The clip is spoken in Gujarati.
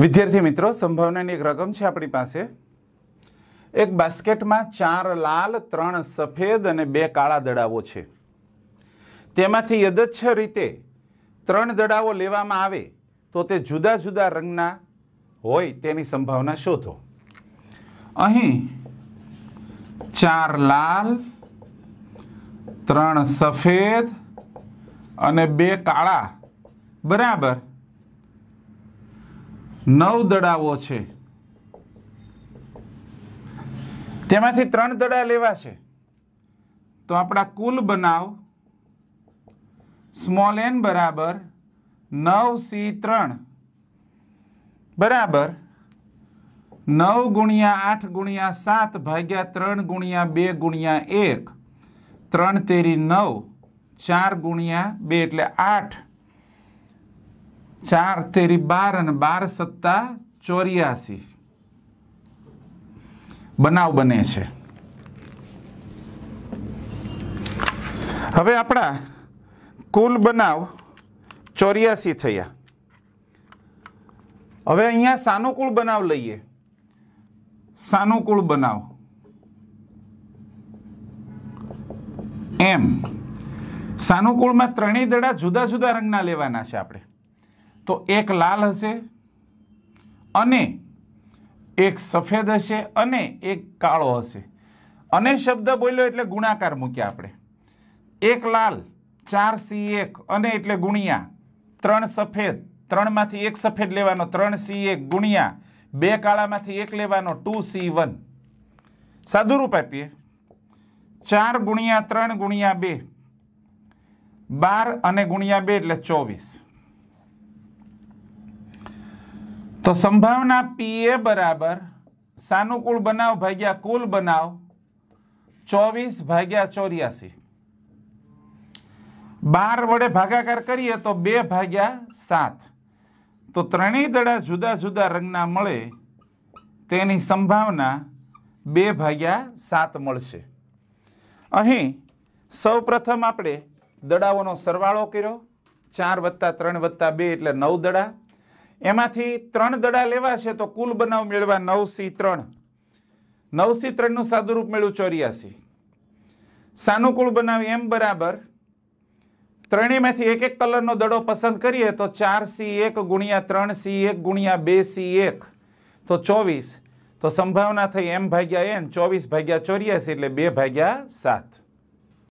વિદ્યાર્થી મિત્રો સંભાવનાની એક રકમ છે આપણી પાસે એક બાસ્કેટમાં ચાર લાલ ત્રણ સફેદ અને બે કાળા દડાવો છે તેમાંથી યદચ્છ રીતે ત્રણ દડાઓ લેવામાં આવે તો તે જુદા જુદા રંગના હોય તેની સંભાવના શોધો અહીં ચાર લાલ ત્રણ સફેદ અને બે કાળા બરાબર નવ દડાઓ છે તેમાંથી ત્રણ દડા લેવા છે તો આપણા કુલ બનાવ સ્મોલ એન બરાબર નવ સી ત્રણ બરાબર નવ ગુણ્યા આઠ ગુણ્યા સાત ભાગ્યા ત્રણ ગુણ્યા બે ગુણ્યા એક ત્રણ તેરી નવ ચાર ગુણ્યા બે એટલે આઠ ચાર તેરી બાર અને બાર સત્તા ચોર્યાસી બનાવ બને છે હવે આપણા કુલ બનાવ ચોર્યાસી થયા હવે અહીંયા સાનુકૂળ બનાવ લઈએ સાનુકૂળ બનાવ એમ સાનુકૂળમાં ત્રણેય દડા જુદા જુદા રંગના લેવાના છે આપણે તો એક લાલ હશે અને એક સફેદ હશે અને એક કાળો હશે અને શબ્દ બોલ્યો એટલે ગુણાકાર મૂક્યા આપણે એક લાલ ચાર સી એક અને એટલે ગુણ્યા ત્રણ સફેદ ત્રણમાંથી એક સફેદ લેવાનો ત્રણ સી એક ગુણ્યા બે કાળામાંથી એક લેવાનો ટુ સી વન સાદુરૂપ આપીએ ચાર ગુણ્યા ત્રણ ગુણ્યા બે બાર અને ગુણ્યા બે એટલે ચોવીસ તો સંભાવના પી એ બરાબર સાનુકૂળ બનાવ ભાગ્યા કુલ બનાવ ચોવીસ ભાગ્યા ચોર્યાસી બાર વડે ભાગાકાર કરીએ તો બે ભાગ્યા સાત તો ત્રણેય દડા જુદા જુદા રંગના મળે તેની સંભાવના બે ભાગ્યા સાત મળશે અહીં સૌ આપણે દડાઓનો સરવાળો કર્યો ચાર વત્તા ત્રણ વત્તા બે એટલે નવ દડા એમાંથી ત્રણ દડા લેવાશે તો કુલ બનાવ મેળવા નવસી ત્રણ નવસી ત્રણનું સાદુરૂપ મેળવું ચોર્યાસી સાનુકૂળ બનાવ એમ બરાબર ત્રણેયમાંથી એક એક કલરનો દડો પસંદ કરીએ તો ચાર સી એક ગુણ્યા ત્રણ સી એક ગુણ્યા બે સી એક તો ચોવીસ તો સંભાવના થઈ એમ ભાગ્યા એન ચોવીસ ભાગ્યા ચોર્યાસી એટલે બે ભાગ્યા સાત